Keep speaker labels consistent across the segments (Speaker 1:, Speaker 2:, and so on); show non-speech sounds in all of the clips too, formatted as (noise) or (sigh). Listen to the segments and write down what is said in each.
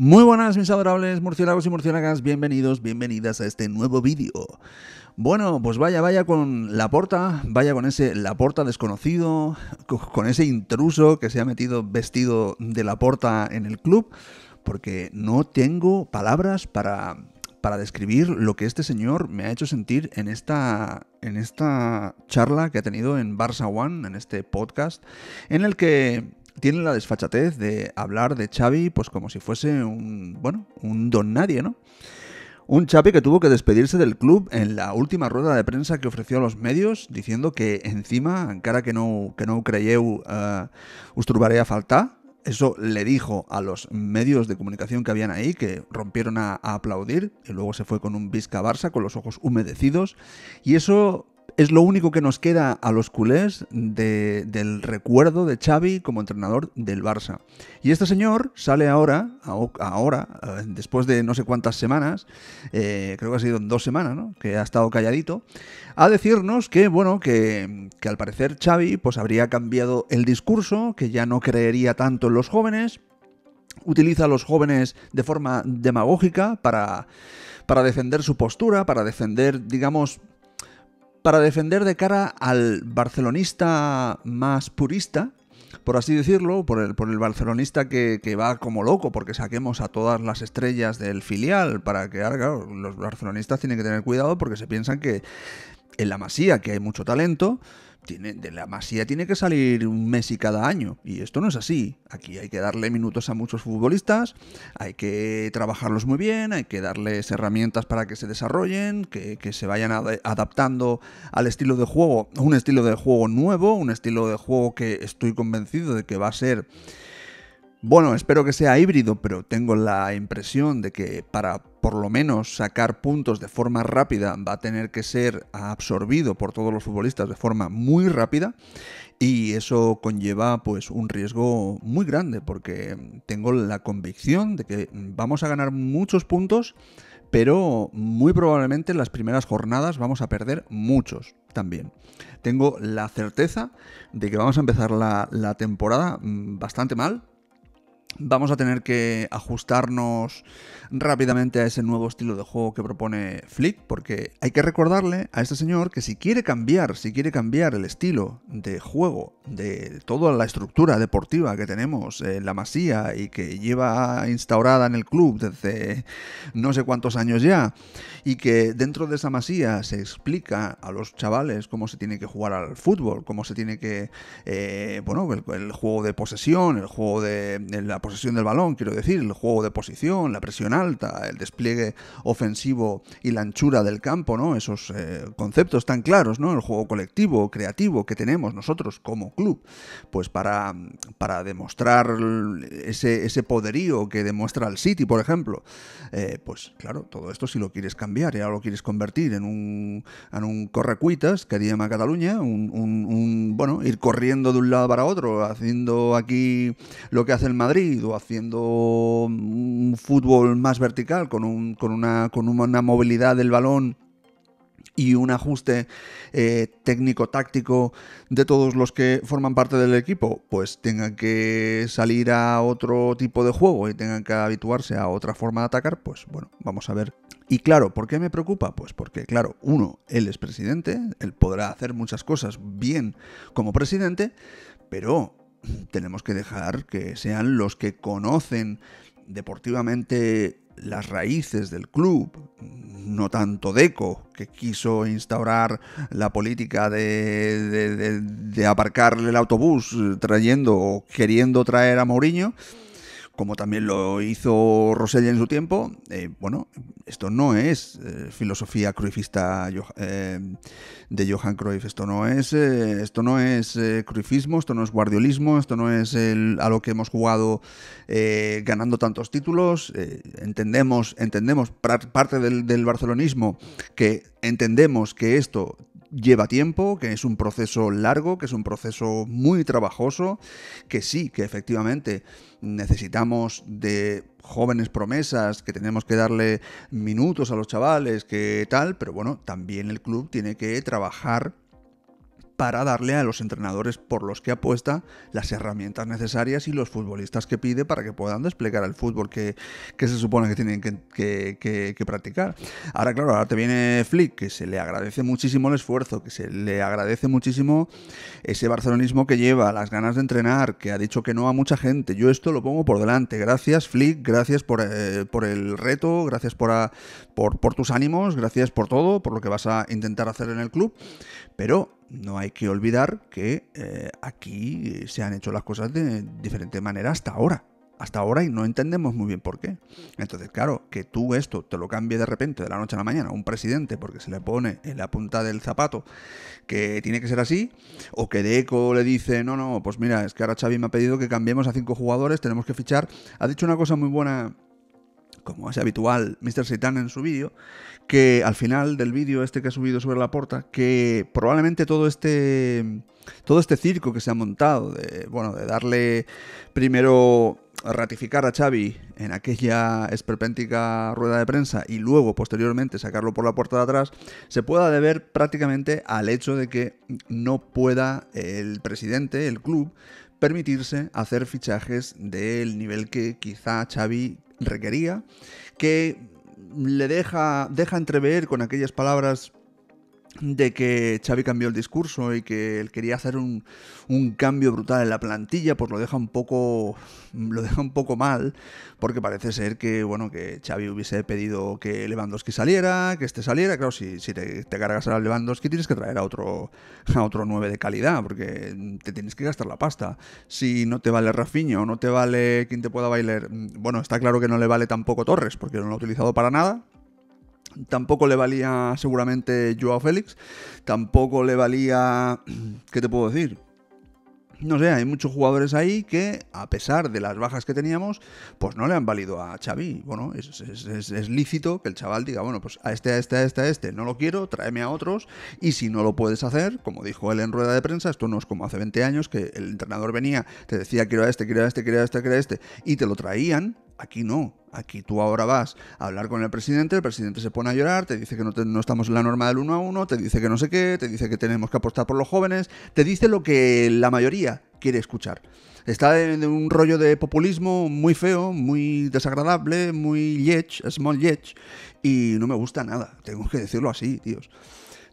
Speaker 1: Muy buenas mis adorables murciélagos y murciélagas, bienvenidos, bienvenidas a este nuevo vídeo. Bueno, pues vaya, vaya con la porta, vaya con ese la porta desconocido, con ese intruso que se ha metido vestido de la porta en el club, porque no tengo palabras para, para describir lo que este señor me ha hecho sentir en esta, en esta charla que ha tenido en Barça One, en este podcast, en el que tienen la desfachatez de hablar de Xavi pues como si fuese un, bueno, un don nadie, ¿no? Un Xavi que tuvo que despedirse del club en la última rueda de prensa que ofreció a los medios, diciendo que encima, encara que no, que no creyó eh, falta a eso le dijo a los medios de comunicación que habían ahí, que rompieron a, aplaudir, y luego se fue con un Vizca Barça con los ojos humedecidos, y eso es lo único que nos queda a los culés del recuerdo de Xavi como entrenador del Barça. Y este señor sale ahora, ahora, eh, después de no sé cuántas semanas, eh, creo que ha sido en dos semanas, que ha estado calladito, a decirnos que, bueno, que, al parecer Xavi pues habría cambiado el discurso, que ya no creería tanto en los jóvenes, utiliza a los jóvenes de forma demagógica para, para defender su postura, para defender, digamos, para defender de cara al barcelonista más purista, por así decirlo, por el, barcelonista que, va como loco porque saquemos a todas las estrellas del filial para que, haga. los barcelonistas tienen que tener cuidado porque se piensan que, en la Masía, que hay mucho talento, tiene, de la Masía tiene que salir un Messi cada año. Y esto no es así. Aquí hay que darle minutos a muchos futbolistas, hay que trabajarlos muy bien, hay que darles herramientas para que se desarrollen, que, se vayan adaptando al estilo de juego, un estilo de juego nuevo, un estilo de juego que estoy convencido de que va a ser bueno, espero que sea híbrido, pero tengo la impresión de que para por lo menos sacar puntos de forma rápida va a tener que ser absorbido por todos los futbolistas de forma muy rápida y eso conlleva pues un riesgo muy grande porque tengo la convicción de que vamos a ganar muchos puntos, pero muy probablemente en las primeras jornadas vamos a perder muchos también. Tengo la certeza de que vamos a empezar la temporada mm, bastante mal vamos a tener que ajustarnos rápidamente a ese nuevo estilo de juego que propone Flick, porque hay que recordarle a este señor que si quiere cambiar, si quiere cambiar el estilo de juego, de toda la estructura deportiva que tenemos en la Masía y que lleva instaurada en el club desde no sé cuántos años ya, y que dentro de esa Masía se explica a los chavales cómo se tiene que jugar al fútbol, cómo se tiene que, eh, bueno, el, juego de posesión, el juego de posesión del balón, quiero decir, el juego de posición, la presión alta, el despliegue ofensivo y la anchura del campo, ¿no? Esos eh, conceptos tan claros, ¿no? El juego colectivo, creativo que tenemos nosotros como club, pues para, para demostrar ese, ese poderío que demuestra el City, por ejemplo, eh, pues claro, todo esto si lo quieres cambiar y ahora lo quieres convertir en un, en un correcuitas que haría Cataluña, un, bueno, ir corriendo de un lado para otro, haciendo aquí lo que hace el Madrid, Ido haciendo un fútbol más vertical, con, una, movilidad del balón y un ajuste eh, técnico-táctico de todos los que forman parte del equipo, pues tengan que salir a otro tipo de juego y tengan que habituarse a otra forma de atacar, pues bueno, vamos a ver. Y claro, ¿por qué me preocupa? Pues porque, claro, uno, él es presidente, él podrá hacer muchas cosas bien como presidente, pero (clears throat) tenemos que dejar que sean los que conocen deportivamente las raíces del club, no tanto Deco, que quiso instaurar la política de, de, aparcarle el autobús trayendo o queriendo traer a Mourinho como también lo hizo Rosella en su tiempo, eh, bueno, esto no es eh, filosofía cruifista eh, de Johan Cruyff, esto no es, esto no es cruifismo, esto no es guardiolismo, esto no es el, a lo que hemos jugado ganando tantos títulos, entendemos, entendemos parte del barcelonismo que entendemos que esto lleva tiempo, que es un proceso largo, que es un proceso muy trabajoso, que sí, que efectivamente necesitamos de jóvenes promesas, que tenemos que darle minutos a los chavales, que tal, pero bueno, también el club tiene que trabajar para darle a los entrenadores por los que apuesta las herramientas necesarias y los futbolistas que pide para que puedan desplegar el fútbol que, que se supone que tienen que, practicar. Ahora, claro, ahora te viene Flick, que se le agradece muchísimo el esfuerzo, que se le agradece muchísimo ese barcelonismo que lleva, las ganas de entrenar, que ha dicho que no a mucha gente. Yo esto lo pongo por delante. Gracias, Flick, gracias por, eh, el reto, gracias por, por tus ánimos, gracias por todo, por lo que vas a intentar hacer en el club. Pero no hay que olvidar que eh, aquí se han hecho las cosas de diferente manera hasta ahora. Hasta ahora y no entendemos muy bien por qué. Entonces, claro, que tú esto te lo cambie de repente, de la noche a la mañana, a un presidente porque se le pone en la punta del zapato que tiene que ser así, o que Deco le dice, no, no, pues mira, es que ahora Xavi me ha pedido que cambiemos a cinco jugadores, tenemos que fichar. Ha dicho una cosa muy buena como es habitual, Mr. Satan en su vídeo, que al final del vídeo este que ha subido sobre la puerta, que probablemente todo este todo este circo que se ha montado de bueno, de darle primero ratificar a Xavi en aquella esperpéntica rueda de prensa y luego posteriormente sacarlo por la puerta de atrás, se pueda deber prácticamente al hecho de que no pueda el presidente, el club, permitirse hacer fichajes del nivel que quizá Xavi requería, que le deja, deja entrever con aquellas palabras de que Xavi cambió el discurso y que él quería hacer un, cambio brutal en la plantilla, pues lo deja un poco lo deja un poco mal, porque parece ser que bueno que Xavi hubiese pedido que Lewandowski saliera, que este saliera, claro, si, si te, cargas a Lewandowski tienes que traer a otro a otro 9 de calidad, porque te tienes que gastar la pasta. Si no te vale Rafiño, no te vale quien te pueda bailar, mm, bueno, está claro que no le vale tampoco Torres, porque no lo ha utilizado para nada Tampoco le valía seguramente Joao Félix. Tampoco le valía... (clears throat) ¿Qué te puedo decir? No sé, hay muchos jugadores ahí que, a pesar de las bajas que teníamos, pues no le han valido a Xavi. Bueno, es, lícito que el chaval diga, bueno, pues a este, a este, a este, a este no lo quiero, tráeme a otros. Y si no lo puedes hacer, como dijo él en rueda de prensa, esto no es como hace 20 años que el entrenador venía, te decía quiero a este, quiero a este, quiero a este, quiero a este, y te lo traían Aquí no. Aquí tú ahora vas a hablar con el presidente, el presidente se pone a llorar, te dice que no, estamos en la norma del uno a uno, te dice que no sé qué, te dice que tenemos que apostar por los jóvenes, te dice lo que la mayoría quiere escuchar. Está en un rollo de populismo muy feo, muy desagradable, muy yech, small yech, y no me gusta nada. Tengo que decirlo así, tíos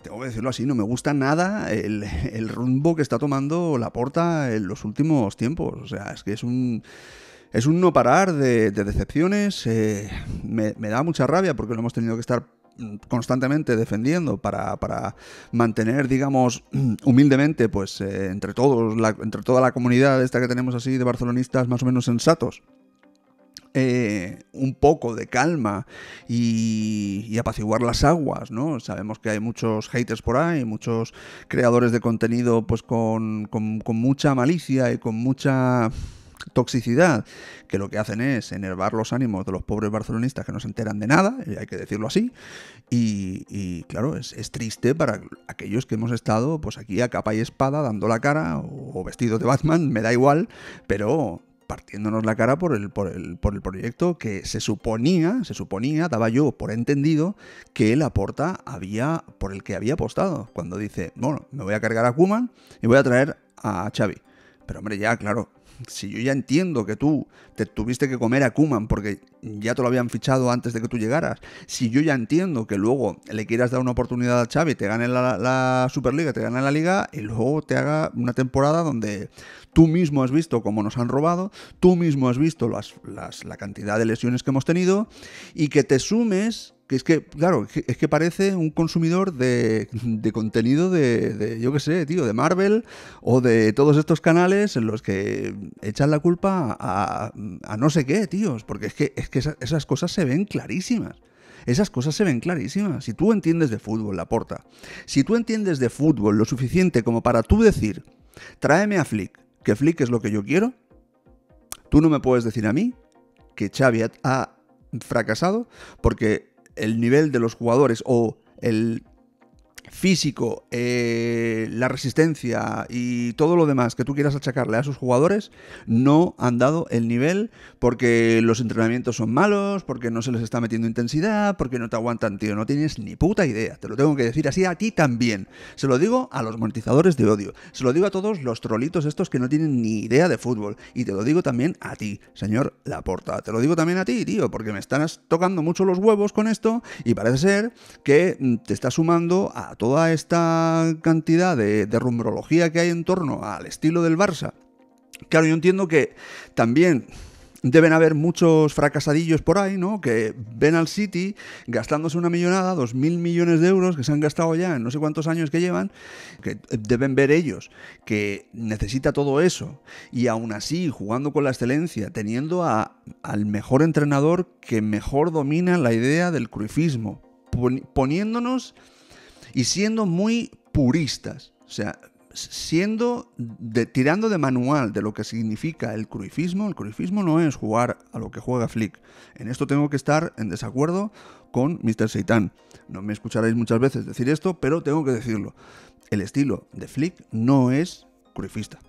Speaker 1: tengo que decirlo así, no me gusta nada el, el rumbo que está tomando la porta en los últimos tiempos. O sea, es que es un es un no parar de, decepciones. Eh, me, da mucha rabia porque lo hemos tenido que estar mm, constantemente defendiendo para, mantener, digamos, mm, humildemente, pues eh, entre todos, entre toda la comunidad esta que tenemos así de barcelonistas más o menos sensatos. Eh, un poco de calma y, apaciguar las aguas, ¿no? Sabemos que hay muchos haters por ahí, muchos creadores de contenido pues con, con mucha malicia y con mucha toxicidad, que lo que hacen es enervar los ánimos de los pobres barcelonistas que no se enteran de nada, eh, hay que decirlo así, y, claro, es, triste para aquellos que hemos estado pues aquí a capa y espada dando la cara o, vestidos de Batman, me da igual, pero partiéndonos la cara por el, por el, proyecto que se suponía, se suponía, daba yo por entendido, que la porta había, por el que había apostado. Cuando dice, bueno, me voy a cargar a Kuman y voy a traer a Xavi. Pero hombre, ya, claro, si yo ya entiendo que tú te tuviste que comer a Kuman porque ya te lo habían fichado antes de que tú llegaras, si yo ya entiendo que luego le quieras dar una oportunidad a Xavi, te gane la, Superliga, te gane la Liga y luego te haga una temporada donde tú mismo has visto cómo nos han robado, tú mismo has visto las, la cantidad de lesiones que hemos tenido y que te sumes que es que, claro, es que parece un consumidor de, contenido de, yo qué sé, tío, de Marvel o de todos estos canales en los que echan la culpa a, no sé qué, tíos, porque es que, es que esas, esas cosas se ven clarísimas. Esas cosas se ven clarísimas. Si tú entiendes de fútbol, la porta. Si tú entiendes de fútbol lo suficiente como para tú decir, tráeme a Flick, que Flick es lo que yo quiero, tú no me puedes decir a mí que Xavi ha fracasado porque el nivel de los jugadores o el físico, eh, la resistencia y todo lo demás que tú quieras achacarle a sus jugadores, no han dado el nivel porque los entrenamientos son malos, porque no se les está metiendo intensidad, porque no te aguantan, tío. No tienes ni puta idea. Te lo tengo que decir así a ti también. Se lo digo a los monetizadores de odio. Se lo digo a todos los trolitos estos que no tienen ni idea de fútbol. Y te lo digo también a ti, señor Laporta. Te lo digo también a ti, tío, porque me estás tocando mucho los huevos con esto y parece ser que mm, te estás sumando a todo toda esta cantidad de, de rumbrología que hay en torno al estilo del Barça, claro, yo entiendo que también deben haber muchos fracasadillos por ahí, ¿no? Que ven al City gastándose una millonada, dos mil millones de euros que se han gastado ya en no sé cuántos años que llevan, que deben ver ellos que necesita todo eso y aún así jugando con la excelencia, teniendo al mejor entrenador que mejor domina la idea del cruifismo, poniéndonos y siendo muy puristas, o sea, siendo tirando de manual de lo que significa el cruifismo, el cruifismo no es jugar a lo que juega Flick. En esto tengo que estar en desacuerdo con Mr. Seitan. No me escucharéis muchas veces decir esto, pero tengo que decirlo. El estilo de Flick no es cruifista.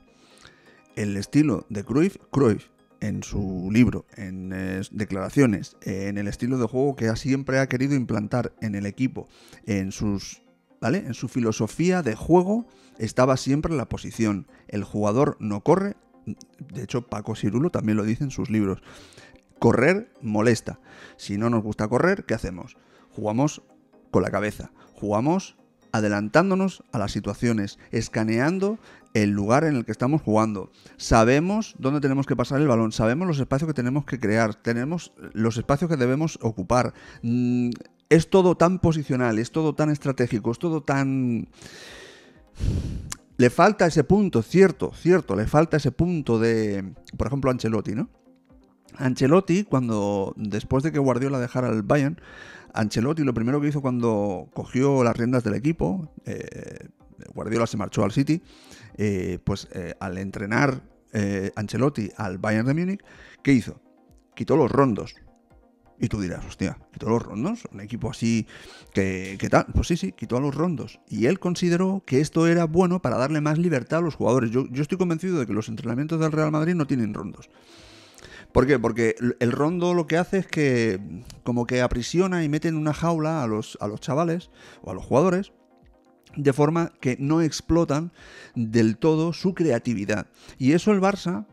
Speaker 1: El estilo de Cruyff, Cruyff en su libro, en eh, declaraciones, en el estilo de juego que siempre ha querido implantar en el equipo, en sus ¿vale? En su filosofía de juego estaba siempre la posición. El jugador no corre, de hecho Paco Cirulo también lo dice en sus libros. Correr molesta. Si no nos gusta correr, ¿qué hacemos? Jugamos con la cabeza, jugamos adelantándonos a las situaciones, escaneando el lugar en el que estamos jugando. Sabemos dónde tenemos que pasar el balón, sabemos los espacios que tenemos que crear, tenemos los espacios que debemos ocupar. Mm, es todo tan posicional, es todo tan estratégico, es todo tan... Le falta ese punto, cierto, cierto, le falta ese punto de, por ejemplo, Ancelotti, ¿no? Ancelotti, cuando después de que Guardiola dejara al Bayern, Ancelotti lo primero que hizo cuando cogió las riendas del equipo, eh, Guardiola se marchó al City, eh, pues eh, al entrenar Ancelotti al Bayern de Múnich, ¿qué hizo? Quitó los rondos, y tú dirás, hostia, ¿quitó los rondos? ¿Un equipo así ¿qué tal? Pues sí, sí, quitó a los rondos. Y él consideró que esto era bueno para darle más libertad a los jugadores. Yo, yo estoy convencido de que los entrenamientos del Real Madrid no tienen rondos. ¿Por qué? Porque el rondo lo que hace es que como que aprisiona y mete en una jaula a los, a los chavales o a los jugadores de forma que no explotan del todo su creatividad. Y eso el Barça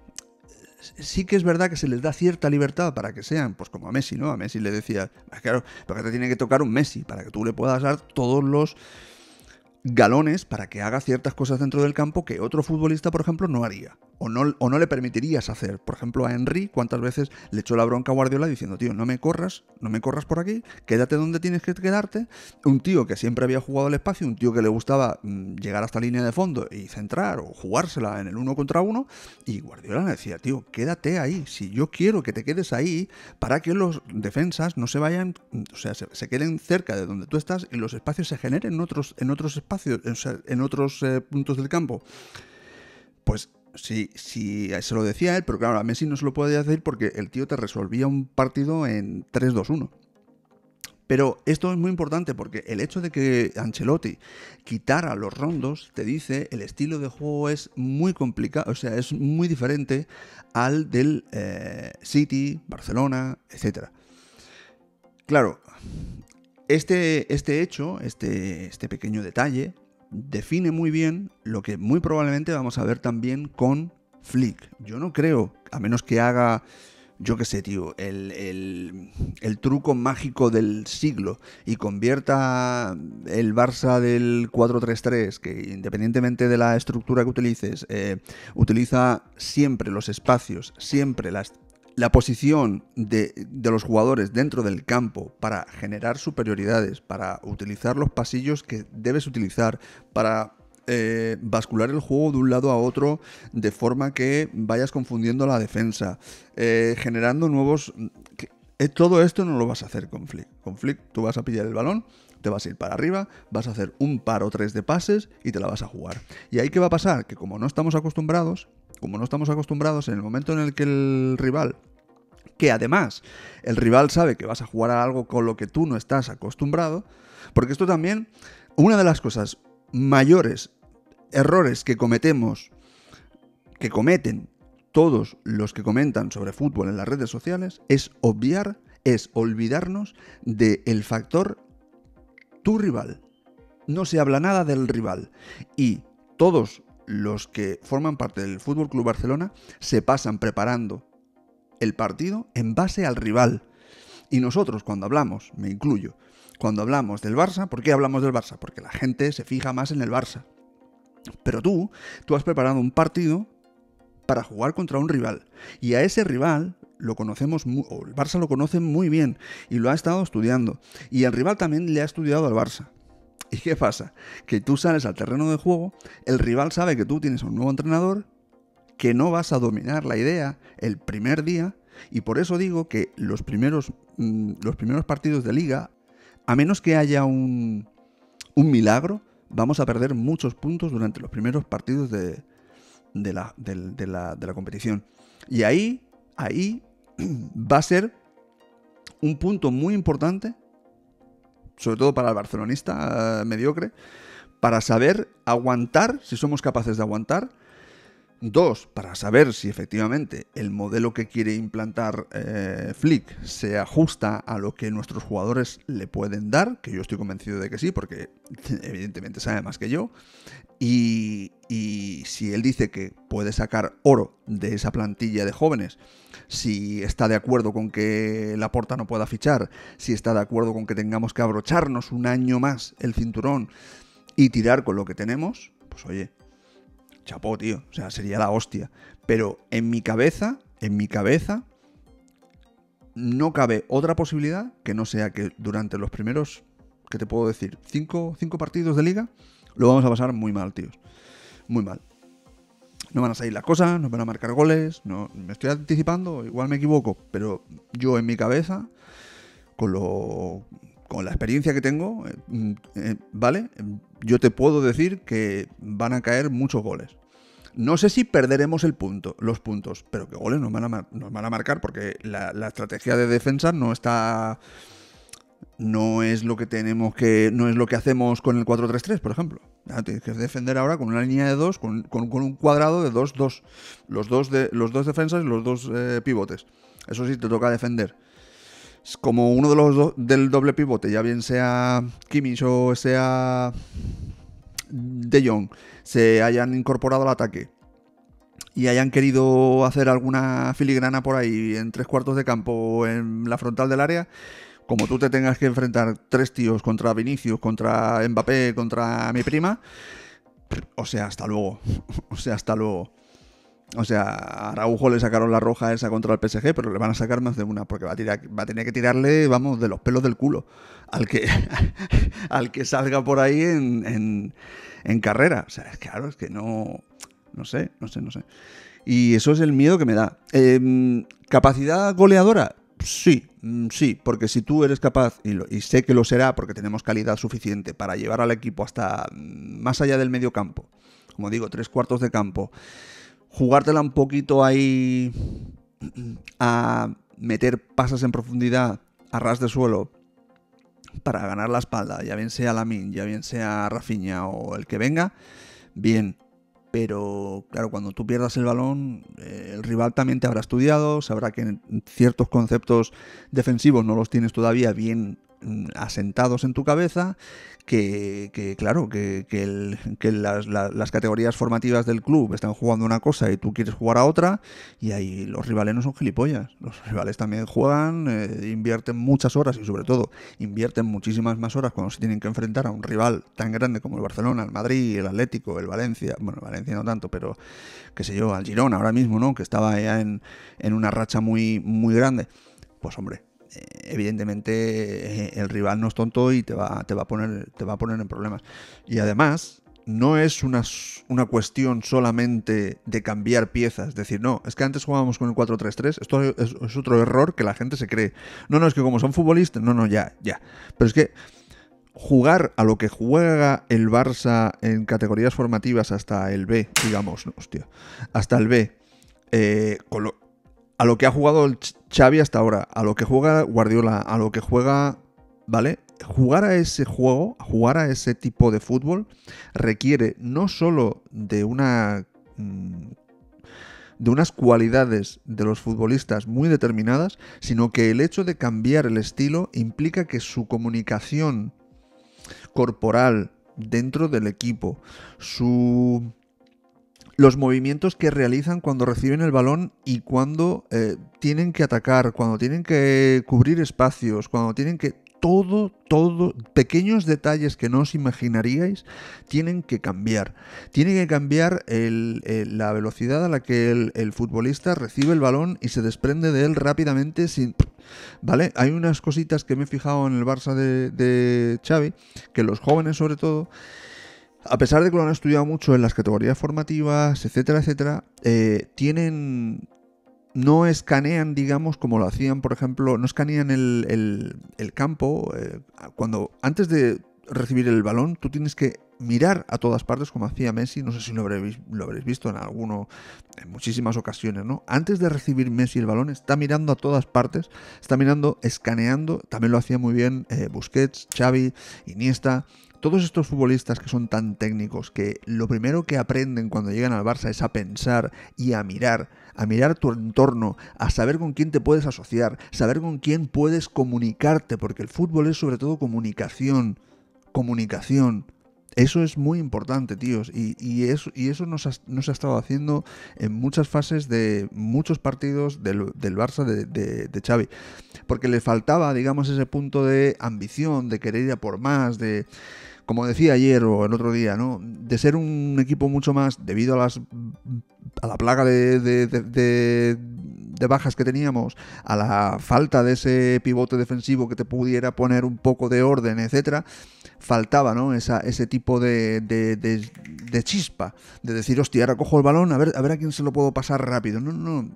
Speaker 1: sí que es verdad que se les da cierta libertad para que sean, pues como a Messi, ¿no? A Messi le decía, ah, claro, porque te tiene que tocar un Messi para que tú le puedas dar todos los galones para que haga ciertas cosas dentro del campo que otro futbolista, por ejemplo, no haría o no, le permitirías hacer. Por ejemplo, a Henry, ¿cuántas veces le echó la bronca a Guardiola diciendo, tío, no me corras, no me corras por aquí, quédate donde tienes que quedarte? Un tío que siempre había jugado al espacio, un tío que le gustaba mm, llegar hasta la línea de fondo y centrar o jugársela en el uno contra uno, y Guardiola le decía, tío, quédate ahí, si yo quiero que te quedes ahí, para que los defensas no se vayan, o sea, se, queden cerca de donde tú estás y los espacios se generen en otros, en otros espacios, en, otros eh, puntos del campo. Pues si, eh, se lo decía él, pero claro, a Messi no se lo podía decir porque el tío te resolvía un partido en 3-2-1. Pero esto es muy importante porque el hecho de que Ancelotti quitara los rondos te dice el estilo de juego es muy complicado, o sea, es muy diferente al del eh, City, Barcelona, etc. Claro, este, este hecho, este, este pequeño detalle, define muy bien lo que muy probablemente vamos a ver también con Flick. Yo no creo, a menos que haga, yo qué sé, tío, el, el, truco mágico del siglo y convierta el Barça del 4-3-3, que independientemente de la estructura que utilices, eh, utiliza siempre los espacios, siempre las la posición de, los jugadores dentro del campo para generar superioridades, para utilizar los pasillos que debes utilizar, para eh, bascular el juego de un lado a otro de forma que vayas confundiendo la defensa, eh, generando nuevos... Eh, todo esto no lo vas a hacer con Flick. Con Flick tú vas a pillar el balón, te vas a ir para arriba, vas a hacer un par o tres de pases y te la vas a jugar. ¿Y ahí qué va a pasar? Que como no estamos acostumbrados, como no estamos acostumbrados, en el momento en el que el rival que además el rival sabe que vas a jugar a algo con lo que tú no estás acostumbrado, porque esto también, una de las cosas mayores, errores que cometemos, que cometen todos los que comentan sobre fútbol en las redes sociales, es obviar, es olvidarnos del factor tu rival. No se habla nada del rival. Y todos los que forman parte del Fútbol Club Barcelona se pasan preparando el partido en base al rival. Y nosotros, cuando hablamos, me incluyo, cuando hablamos del Barça, ¿por qué hablamos del Barça? Porque la gente se fija más en el Barça. Pero tú, tú has preparado un partido para jugar contra un rival. Y a ese rival lo conocemos, o el Barça lo conoce muy bien y lo ha estado estudiando. Y el rival también le ha estudiado al Barça. ¿Y qué pasa? Que tú sales al terreno de juego, el rival sabe que tú tienes un nuevo entrenador, que no vas a dominar la idea el primer día, y por eso digo que los primeros, mm, los primeros partidos de liga, a menos que haya un, milagro, vamos a perder muchos puntos durante los primeros partidos de, la, la, competición. Y ahí, ahí (clears throat) va a ser un punto muy importante sobre todo para el barcelonista eh, mediocre, para saber aguantar, si somos capaces de aguantar, Dos, para saber si efectivamente el modelo que quiere implantar eh, Flick se ajusta a lo que nuestros jugadores le pueden dar, que yo estoy convencido de que sí, porque (laughs) evidentemente sabe más que yo. Y, y si él dice que puede sacar oro de esa plantilla de jóvenes, si está de acuerdo con que la porta no pueda fichar, si está de acuerdo con que tengamos que abrocharnos un año más el cinturón y tirar con lo que tenemos, pues oye, chapó, tío. O sea, sería la hostia. Pero en mi cabeza, en mi cabeza, no cabe otra posibilidad que no sea que durante los primeros, que te puedo decir, cinco, partidos de liga, lo vamos a pasar muy mal, tíos. Muy mal. No van a salir las cosas, no van a marcar goles, no, me estoy anticipando, igual me equivoco, pero yo en mi cabeza, con lo con la experiencia que tengo, eh, mm, eh, ¿vale? Yo te puedo decir que van a caer muchos goles. No sé si perderemos el punto, los puntos, pero que goles nos van a, marcar porque la, estrategia de defensa no está. No es lo que tenemos que. No es lo que hacemos con el 4-3-3, por ejemplo. Ah, tienes que defender ahora con una línea de dos, con, un cuadrado de 2-2. Los, dos los dos defensas y los dos eh, pivotes. Eso sí, te toca defender como uno de los del doble pivote, ya bien sea Kimmich o sea De Jong, se hayan incorporado al ataque y hayan querido hacer alguna filigrana por ahí en tres cuartos de campo en la frontal del área, como tú te tengas que enfrentar tres tíos contra Vinicius, contra Mbappé, contra mi prima, o sea, hasta luego, (laughs) o sea, hasta luego. O sea, a Araujo le sacaron la roja esa contra el PSG, pero le van a sacar más de una, porque va a, tirar, tener que tirarle, vamos, de los pelos del culo al que, (laughs) al que salga por ahí en, carrera. O sea, es claro, es que no. No sé, no sé, no sé. Y eso es el miedo que me da. Em, ¿Capacidad goleadora? Sí, mm, sí, porque si tú eres capaz, y, y, sé que lo será porque tenemos calidad suficiente para llevar al equipo hasta mm, más allá del medio campo, como digo, tres cuartos de campo, jugártela un poquito ahí a meter pasas en profundidad a ras de suelo para ganar la espalda, ya bien sea Lamin, ya bien sea Rafiña o el que venga, bien. Pero claro, cuando tú pierdas el balón, eh, el rival también te habrá estudiado, sabrá que ciertos conceptos defensivos no los tienes todavía bien asentados en tu cabeza que, claro, que, las, categorías formativas del club están jugando una cosa y tú quieres jugar a otra y ahí los rivales no son gilipollas. Los rivales también juegan, eh, invierten muchas horas y sobre todo invierten muchísimas más horas cuando se tienen que enfrentar a un rival tan grande como el Barcelona, el Madrid, el Atlético, el Valencia, bueno, el Valencia no tanto, pero qué sé yo, al Girón ahora mismo, ¿no? Que estaba ya en, en una racha muy, muy grande. Pues hombre, evidentemente eh, el rival no es tonto y te va, te va, a, poner, te va a poner en problemas. Y además, no es una, cuestión solamente de cambiar piezas. Es decir, no, es que antes jugábamos con el 4-3-3. Esto es, otro error que la gente se cree. No, no, es que como son futbolistas. No, no, ya, ya. Pero es que jugar a lo que juega el Barça en categorías formativas hasta el B, digamos, hasta el B, eh, a lo que ha jugado el Xavi hasta ahora, a lo que juega Guardiola, a lo que juega, ¿vale? Jugar a ese juego, jugar a ese tipo de fútbol requiere no solo de una mm, de unas cualidades de los futbolistas muy determinadas, sino que el hecho de cambiar el estilo implica que su comunicación corporal dentro del equipo, su los movimientos que realizan cuando reciben el balón y cuando eh, tienen que atacar, cuando tienen que cubrir espacios, cuando tienen que... Todo, todo, pequeños detalles que no os imaginaríais tienen que cambiar. Tienen que cambiar la velocidad a la que el, futbolista recibe el balón y se desprende de él rápidamente sin... ¿Vale? Hay unas cositas que me he fijado en el Barça de, de Xavi, que los jóvenes sobre todo, a pesar de que lo han estudiado mucho en las categorías formativas, etcétera, etcétera, eh, tienen. No escanean, digamos, como lo hacían, por ejemplo, no escanean el, campo. Eh, cuando antes de recibir el balón, tú tienes que mirar a todas partes, como hacía Messi, no sé si lo habréis, visto en alguno, en muchísimas ocasiones, ¿no? Antes de recibir Messi el balón, está mirando a todas partes, está mirando, escaneando, también lo hacía muy bien eh, Busquets, Xavi, Iniesta, todos estos futbolistas que son tan técnicos, que lo primero que aprenden cuando llegan al Barça es a pensar y a mirar, a mirar tu entorno, a saber con quién te puedes asociar, saber con quién puedes comunicarte, porque el fútbol es sobre todo comunicación comunicación. Eso es muy importante, tíos, y, eso, y eso nos, ha, ha, estado haciendo en muchas fases de muchos partidos del, Barça de, Xavi, porque le faltaba, digamos, ese punto de ambición, de querer ir a por más, de, como decía ayer o el otro día, ¿no? de ser un equipo mucho más, debido a, las, la plaga de de bajas que teníamos, a la falta de ese pivote defensivo que te pudiera poner un poco de orden, etcétera, faltaba ¿no? Esa, ese tipo de, de, chispa, de decir, hostia, ahora cojo el balón, a ver, a ver a quién se lo puedo pasar rápido. No, no,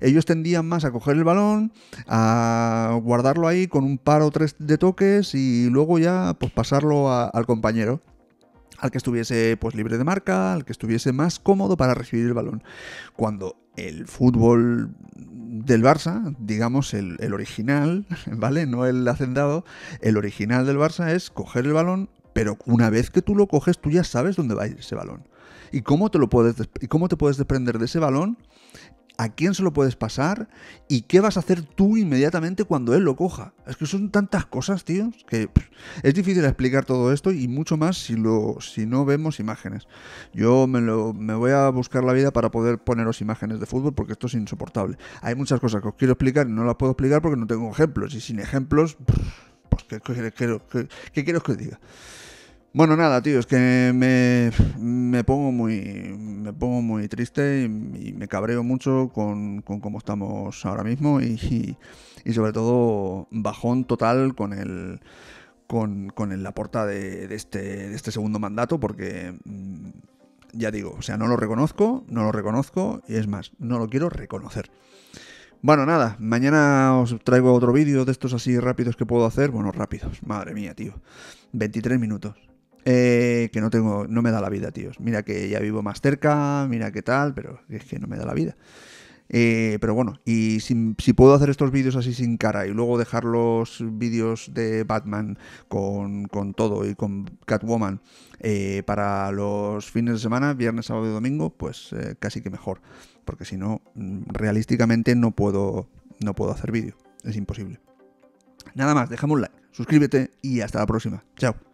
Speaker 1: ellos tendían más a coger el balón, a guardarlo ahí con un par o tres de toques y luego ya pues, pasarlo al compañero al que estuviese pues libre de marca, al que estuviese más cómodo para recibir el balón. Cuando el fútbol del Barça, digamos el, original, (laughs) ¿vale? No el hacendado, el original del Barça es coger el balón, pero una vez que tú lo coges, tú ya sabes dónde va a ir ese balón. ¿Y cómo te, lo puedes, y cómo te puedes desprender de ese balón a quién se lo puedes pasar y qué vas a hacer tú inmediatamente cuando él lo coja. Es que son tantas cosas, tíos, que es difícil explicar todo esto y mucho más si, lo, si no vemos imágenes. Yo me, me voy a buscar la vida para poder poneros imágenes de fútbol porque esto es insoportable. Hay muchas cosas que os quiero explicar y no las puedo explicar porque no tengo ejemplos y sin ejemplos, pues ¿qué, qué quiero que os diga? Bueno, nada, tío, es que me, pongo muy me pongo muy triste y, me cabreo mucho con, cómo estamos ahora mismo y, sobre todo bajón total con el con, con la porta de, este, de este segundo mandato porque mm, ya digo, o sea, no lo reconozco, no lo reconozco y es más, no lo quiero reconocer. Bueno, nada, mañana os traigo otro vídeo de estos así rápidos que puedo hacer. Bueno, rápidos, madre mía, tío. 23 minutos. Eh, que no tengo, no me da la vida, tíos. Mira que ya vivo más cerca, mira qué tal, pero es que no me da la vida. Eh, pero bueno, y si, puedo hacer estos vídeos así sin cara y luego dejar los vídeos de Batman con, todo y con Catwoman eh, para los fines de semana, viernes, sábado y domingo, pues casi que mejor. Porque si no, mm, realísticamente no puedo, no puedo hacer vídeo. Es imposible. Nada más, déjame un like, suscríbete y hasta la próxima. Chao.